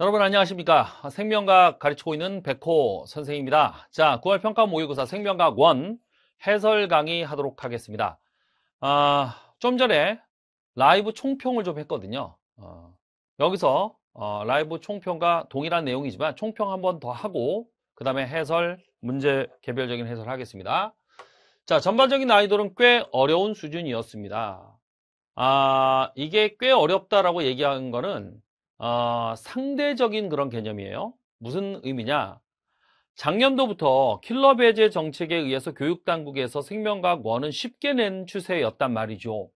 여러분 안녕하십니까 생명학 과 가르치고 있는 백호 선생입니다 자 9월 평가 모의고사 생명학 과1 해설 강의 하도록 하겠습니다 아, 좀 전에 라이브 총평을 좀 했거든요 어, 여기서 어, 라이브 총평과 동일한 내용이지만 총평 한 번 더 하고 그 다음에 해설 문제 개별적인 해설 하겠습니다 자 전반적인 난이도는 꽤 어려운 수준이었습니다 아 이게 꽤 어렵다라고 얘기한 거는 어, 상대적인 그런 개념이에요. 무슨 의미냐? 작년도부터 킬러 배제 정책에 의해서 교육당국에서 생명과학 원은 쉽게 낸 추세였단 말이죠.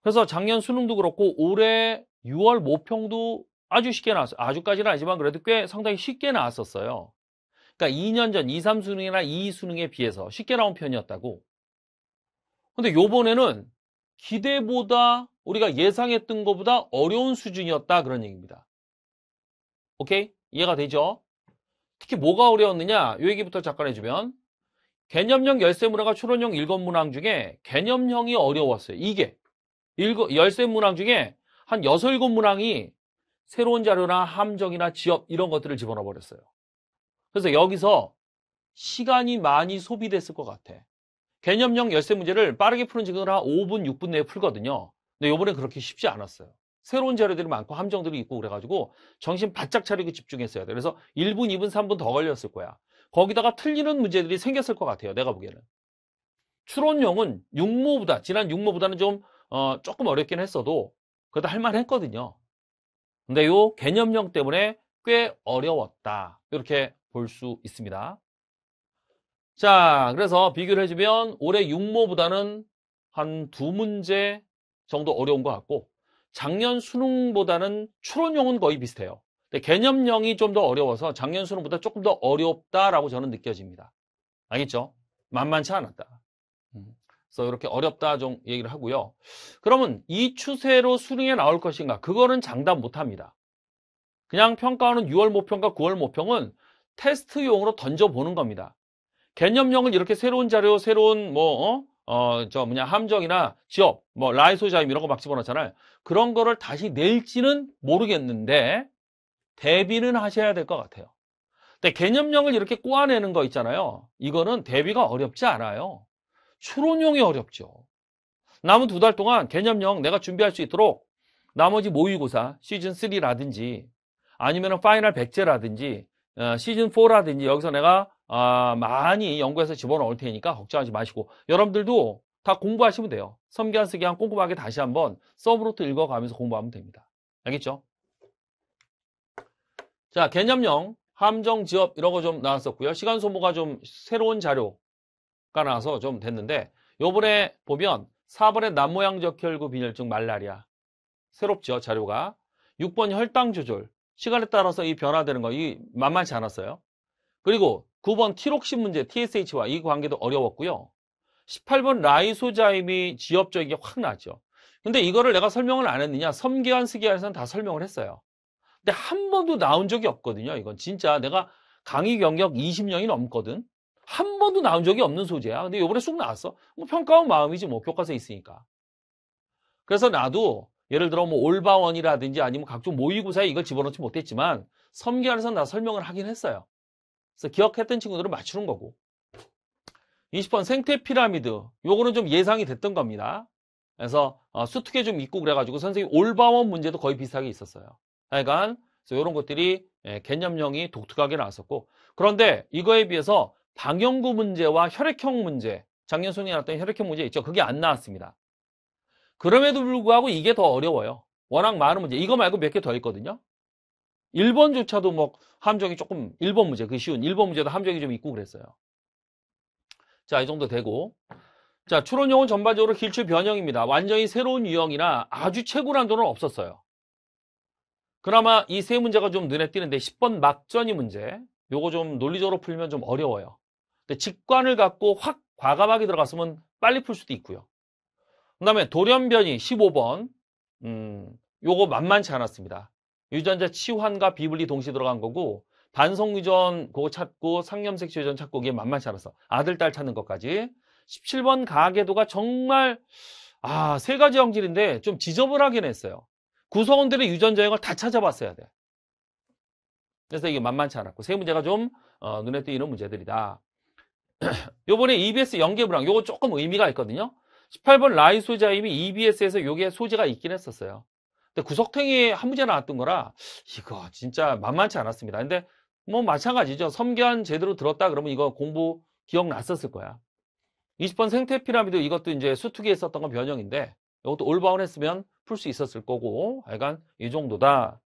그래서 작년 수능도 그렇고 올해 6월 모평도 아주 쉽게 나왔어요. 아주까지는 아니지만 그래도 꽤 상당히 쉽게 나왔었어요. 그러니까 2년 전 2, 3수능이나 2, 2수능에 비해서 쉽게 나온 편이었다고. 근데 요번에는 기대보다 우리가 예상했던 것보다 어려운 수준이었다 그런 얘기입니다. 오케이? 이해가 되죠? 특히 뭐가 어려웠느냐? 요 얘기부터 잠깐 해주면 개념형 열쇠문항과 추론형 일건문항 중에 개념형이 어려웠어요. 이게 일거, 열쇠문항 중에 한 6, 7문항이 새로운 자료나 함정이나 지역 이런 것들을 집어넣어 버렸어요. 그래서 여기서 시간이 많이 소비됐을 것 같아. 개념형 열쇠 문제를 빠르게 푸는 지금 한 5분, 6분 내에 풀거든요. 근데 요번에 그렇게 쉽지 않았어요. 새로운 자료들이 많고 함정들이 있고 그래가지고 정신 바짝 차리고 집중했어야 돼. 그래서 1분, 2분, 3분 더 걸렸을 거야. 거기다가 틀리는 문제들이 생겼을 것 같아요. 내가 보기에는. 추론형은 6모보다, 지난 6모보다는 좀, 어, 조금 어렵긴 했어도, 그래도 할만 했거든요. 근데 요 개념형 때문에 꽤 어려웠다. 이렇게 볼 수 있습니다. 자, 그래서 비교를 해주면 올해 6모보다는 한 두 문제 정도 어려운 것 같고 작년 수능보다는 추론형은 거의 비슷해요. 개념형이 좀 더 어려워서 작년 수능보다 조금 더 어렵다라고 저는 느껴집니다. 알겠죠? 만만치 않았다. 음, 그래서 이렇게 어렵다 좀 얘기를 하고요. 그러면 이 추세로 수능에 나올 것인가? 그거는 장담 못합니다. 그냥 평가하는 6월 모평과 9월 모평은 테스트용으로 던져보는 겁니다. 개념형을 이렇게 새로운 자료, 새로운 뭐 어? 어, 저 뭐냐 함정이나 지역, 뭐 라이소자임 이런 거 막 집어넣잖아요. 그런 거를 다시 낼지는 모르겠는데 대비는 하셔야 될 것 같아요. 근데 개념형을 이렇게 꼬아내는 거 있잖아요. 이거는 대비가 어렵지 않아요. 추론용이 어렵죠. 남은 두 달 동안 개념형 내가 준비할 수 있도록 나머지 모의고사 시즌3라든지 아니면 파이널 백제라든지 어, 시즌4라든지 여기서 내가 아, 많이 연구해서 집어넣을 테니까 걱정하지 마시고 여러분들도 다 공부하시면 돼요. 섬기한 쓰기한 꼼꼼하게 다시 한번 서브로트 읽어가면서 공부하면 됩니다. 알겠죠? 자, 개념형, 함정, 지업 이런 거 좀 나왔었고요. 시간 소모가 좀 새로운 자료가 나와서 좀 됐는데 요번에 보면 4번의남모양적혈구 빈혈증 말라리아 새롭죠 자료가 6번 혈당 조절 시간에 따라서 이 변화되는 거이 만만치 않았어요. 그리고 9번 티록신 문제 TSH와 이 관계도 어려웠고요. 18번 라이소자임이 지엽적이 확 나죠. 근데 이거를 내가 설명을 안 했느냐? 섬기환스기환에서는다 설명을 했어요. 근데 한 번도 나온 적이 없거든요. 이건 진짜 내가 강의 경력 20년이 넘거든. 한 번도 나온 적이 없는 소재야. 근데 요번에 쑥 나왔어. 뭐 평가원 마음이지 뭐 교과서에 있으니까. 그래서 나도 예를 들어 뭐 올바원이라든지 아니면 각종 모의고사에 이걸 집어넣지 못했지만 섬기환에서다 설명을 하긴 했어요. 그래서 기억했던 친구들을 맞추는 거고 20번 생태 피라미드 요거는 좀 예상이 됐던 겁니다. 그래서 어, 수특에 좀 있고 그래가지고 선생님 올바원 문제도 거의 비슷하게 있었어요. 그러니까 이런 것들이 예, 개념형이 독특하게 나왔었고 그런데 이거에 비해서 방영구 문제와 혈액형 문제 작년 수능에 나왔던 혈액형 문제 있죠. 그게 안 나왔습니다. 그럼에도 불구하고 이게 더 어려워요. 워낙 많은 문제. 이거 말고 몇 개 더 있거든요. 1번조차도 뭐 함정이 조금 1번 문제 그 쉬운 1번 문제도 함정이 좀 있고 그랬어요. 자, 이 정도 되고 자, 추론형은 전반적으로 길출 변형입니다. 완전히 새로운 유형이나 아주 최고난도는 없었어요. 그나마 이 세 문제가 좀 눈에 띄는데 10번 막전이 문제 요거 좀 논리적으로 풀면 좀 어려워요. 근데 직관을 갖고 확 과감하게 들어갔으면 빨리 풀 수도 있고요. 그 다음에 돌연변이 15번 음, 요거 만만치 않았습니다. 유전자 치환과 비분리 동시에 들어간 거고 반성 유전 그거 찾고 상염색소 유전 찾고 이게 만만치 않았어. 아들, 딸 찾는 것까지. 17번 가계도가 정말 아, 세 가지 형질인데 좀 지저분하긴 했어요. 구성원들의 유전자 형을 다 찾아봤어야 돼. 그래서 이게 만만치 않았고 세 문제가 좀 어, 눈에 띄는 문제들이다. 요번에 EBS 연계 불황 요거 조금 의미가 있거든요. 18번 라이소자임이 EBS에서 요게 소재가 있긴 했었어요. 근데 구석탱이한 문제 나왔던 거라 이거 진짜 만만치 않았습니다. 근데 뭐 마찬가지죠. 섬기한 제대로 들었다 그러면 이거 공부 기억났었을 거야. 20번 생태 피라미드 이것도 이제 수투기에 썼던 건 변형인데 이것도 올바운 했으면 풀 수 있었을 거고 약간 이 정도다.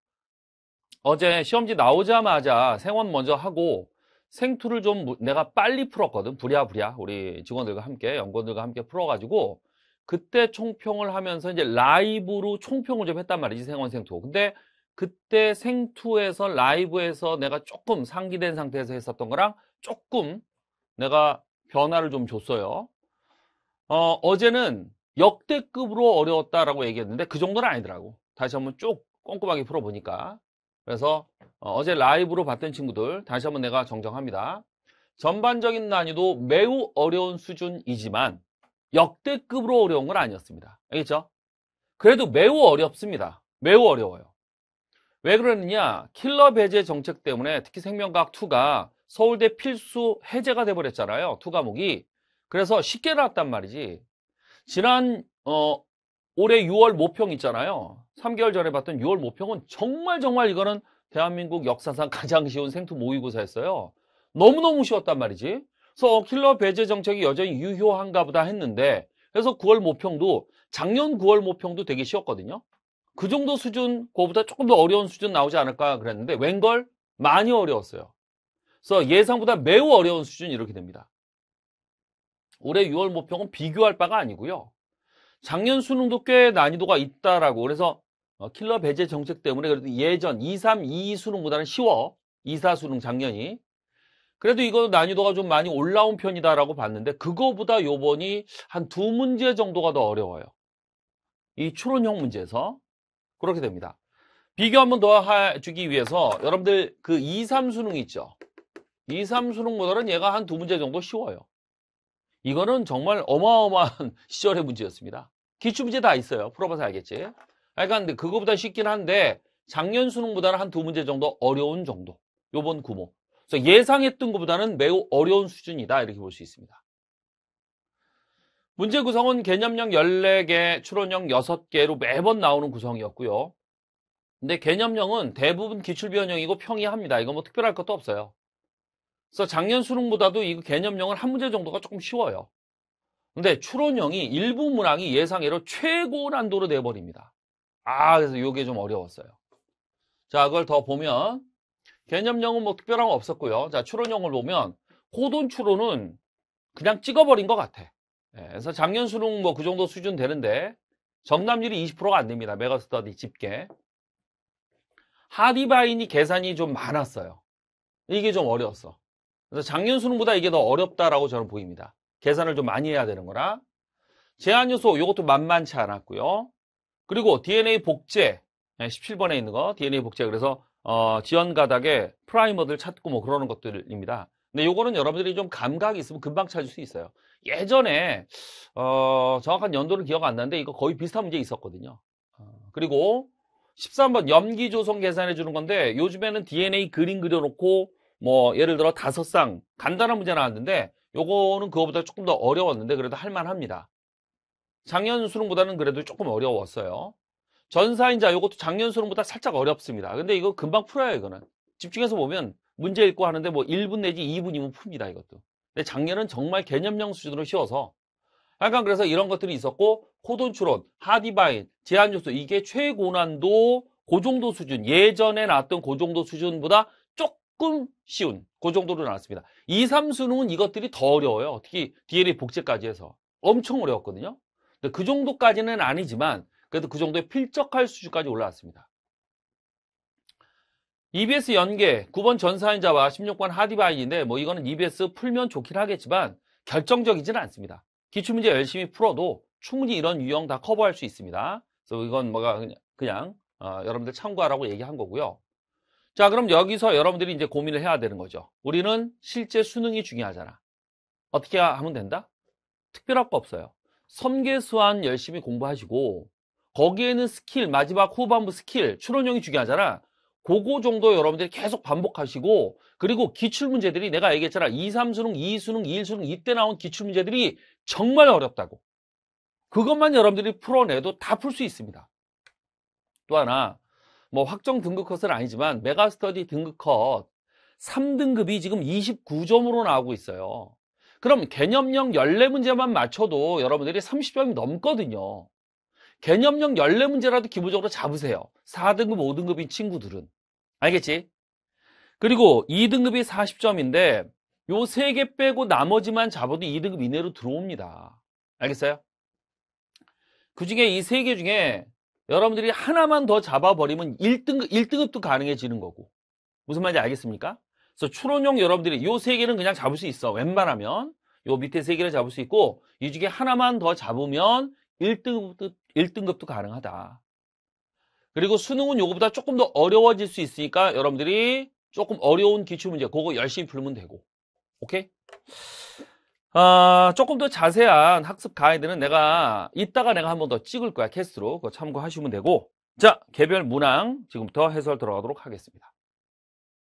어제 시험지 나오자마자 생원 먼저 하고 생투를 좀 내가 빨리 풀었거든. 부랴부랴 우리 직원들과 함께 연구원들과 함께 풀어가지고 그때 총평을 하면서 이제 라이브로 총평을 좀 했단 말이지 생원 생투. 근데 그때 생투에서 라이브에서 내가 조금 상기된 상태에서 했었던 거랑 조금 내가 변화를 좀 줬어요. 어, 어제는 역대급으로 어려웠다라고 얘기했는데 그 정도는 아니더라고. 다시 한번 쭉 꼼꼼하게 풀어보니까. 그래서 어, 제 라이브로 봤던 친구들 다시 한번 내가 정정합니다. 전반적인 난이도 매우 어려운 수준이지만 역대급으로 어려운 건 아니었습니다. 알겠죠? 그래도 매우 어렵습니다. 매우 어려워요. 왜 그러느냐? 킬러 배제 정책 때문에 특히 생명과학 2가 서울대 필수 해제가 돼버렸잖아요. 2 과목이. 그래서 쉽게 나왔단 말이지. 지난 어, 올해 6월 모평 있잖아요. 3개월 전에 봤던 6월 모평은 정말 정말 이거는 대한민국 역사상 가장 쉬운 생투 모의고사였어요. 너무너무 쉬웠단 말이지. 그래서 킬러 배제 정책이 여전히 유효한가 보다 했는데 그래서 9월 모평도 작년 9월 모평도 되게 쉬웠거든요. 그 정도 수준 그거보다 조금 더 어려운 수준 나오지 않을까 그랬는데 웬걸 많이 어려웠어요. 그래서 예상보다 매우 어려운 수준이 렇게 됩니다. 올해 6월 모평은 비교할 바가 아니고요. 작년 수능도 꽤 난이도가 있다라고 그래서 어, 킬러 배제 정책 때문에 그래도 예전 2, 3, 2 수능보다는 쉬워. 2, 4 수능 작년이. 그래도 이거 난이도가 좀 많이 올라온 편이다라고 봤는데 그거보다 요번이 한 두 문제 정도가 더 어려워요. 이 추론형 문제에서 그렇게 됩니다. 비교 한번 더해 주기 위해서 여러분들 그 2, 3수능 있죠? 2, 3수능보다는 얘가 한 두 문제 정도 쉬워요. 이거는 정말 어마어마한 시절의 문제였습니다. 기출문제 다 있어요. 풀어봐서 알겠지? 그러니까 그거보다 쉽긴 한데 작년 수능보다는 한 두 문제 정도 어려운 정도. 요번 구모. 그래서 예상했던 것보다는 매우 어려운 수준이다 이렇게 볼 수 있습니다. 문제 구성은 개념형 14개, 추론형 6개로 매번 나오는 구성이었고요. 근데 개념형은 대부분 기출변형이고 평이합니다. 이거 뭐 특별할 것도 없어요. 그래서 작년 수능보다도 이 개념형은 한 문제 정도가 조금 쉬워요. 근데 추론형이 일부 문항이 예상외로 최고 난도로 돼버립니다 아, 그래서 이게 좀 어려웠어요. 자, 그걸 더 보면 개념형은 뭐 특별한 거 없었고요. 자, 추론형을 보면 호돈 추론은 그냥 찍어버린 것 같아. 예, 그래서 작년 수능 뭐 그 정도 수준 되는데 정답률이 20%가 안 됩니다. 메가스터디 집계. 하디바인이 계산이 좀 많았어요. 이게 좀 어려웠어. 그래서 작년 수능보다 이게 더 어렵다라고 저는 보입니다. 계산을 좀 많이 해야 되는 거라. 제한 요소 이것도 만만치 않았고요. 그리고 DNA 복제 17번에 예, 있는 거 DNA 복제 그래서 어, 지연 가닥에 프라이머들 찾고 뭐 그러는 것들입니다. 근데 요거는 여러분들이 좀 감각이 있으면 금방 찾을 수 있어요. 예전에 어, 정확한 연도를 기억 안 나는데 이거 거의 비슷한 문제 있었거든요. 어, 그리고 13번 염기 조성 계산해 주는 건데 요즘에는 DNA 그림 그려놓고 뭐 예를 들어 다섯 쌍 간단한 문제 나왔는데 요거는 그거보다 조금 더 어려웠는데 그래도 할만합니다. 작년 수능보다는 그래도 조금 어려웠어요. 전사인자 이것도 작년 수능보다 살짝 어렵습니다. 근데 이거 금방 풀어요 이거는. 집중해서 보면 문제 읽고 하는데 뭐 1분 내지 2분이면 풉니다 이것도. 근데 작년은 정말 개념형 수준으로 쉬워서 약간 그래서 이런 것들이 있었고 코돈 추론, 하디바인, 제한 요소 이게 최고난도 고 정도 수준 예전에 나왔던 고 정도 수준보다 조금 쉬운 고 정도로 나왔습니다. 2, 3수능은 이것들이 더 어려워요. 특히 d l a e 복제까지 해서 엄청 어려웠거든요. 근데 그 정도까지는 아니지만 그래도 그 정도의 필적할 수준까지 올라왔습니다. EBS 연계 9번 전사인자와 16번 하디바인인데 뭐 이거는 EBS 풀면 좋긴 하겠지만 결정적이지는 않습니다. 기출문제 열심히 풀어도 충분히 이런 유형 다 커버할 수 있습니다. 그래서 이건 뭐가 그냥, 그냥 어, 여러분들 참고하라고 얘기한 거고요. 자 그럼 여기서 여러분들이 이제 고민을 해야 되는 거죠. 우리는 실제 수능이 중요하잖아. 어떻게 하면 된다? 특별할 거 없어요. 섬계수안 열심히 공부하시고 거기에는 스킬, 마지막 후반부 스킬, 추론형이 중요하잖아. 그거 정도 여러분들이 계속 반복하시고 그리고 기출 문제들이 내가 얘기했잖아. 2, 3수능, 2수능, 1수능 이때 나온 기출 문제들이 정말 어렵다고. 그것만 여러분들이 풀어내도 다 풀 수 있습니다. 또 하나 뭐 확정 등급컷은 아니지만 메가스터디 등급컷 3등급이 지금 29점으로 나오고 있어요. 그럼 개념형 14문제만 맞춰도 여러분들이 30점이 넘거든요. 개념형 연례 문제라도 기본적으로 잡으세요. 4등급, 5등급인 친구들은. 알겠지? 그리고 2등급이 40점인데 요 3개 빼고 나머지만 잡아도 2등급 이내로 들어옵니다. 알겠어요? 그 중에 이 3개 중에 여러분들이 하나만 더 잡아버리면 1등급, 1등급도 가능해지는 거고. 무슨 말인지 알겠습니까? 그래서 추론용 여러분들이 요 3개는 그냥 잡을 수 있어. 웬만하면. 요 밑에 3개를 잡을 수 있고 이 중에 하나만 더 잡으면 1등급도, 1등급도 가능하다. 그리고 수능은 요거보다 조금 더 어려워질 수 있으니까 여러분들이 조금 어려운 기출문제 그거 열심히 풀면 되고 오케이? 아, 조금 더 자세한 학습 가이드는 내가 이따가 내가 한 번 더 찍을 거야 캐스트로 그거 참고하시면 되고 자 개별 문항 지금부터 해설 들어가도록 하겠습니다.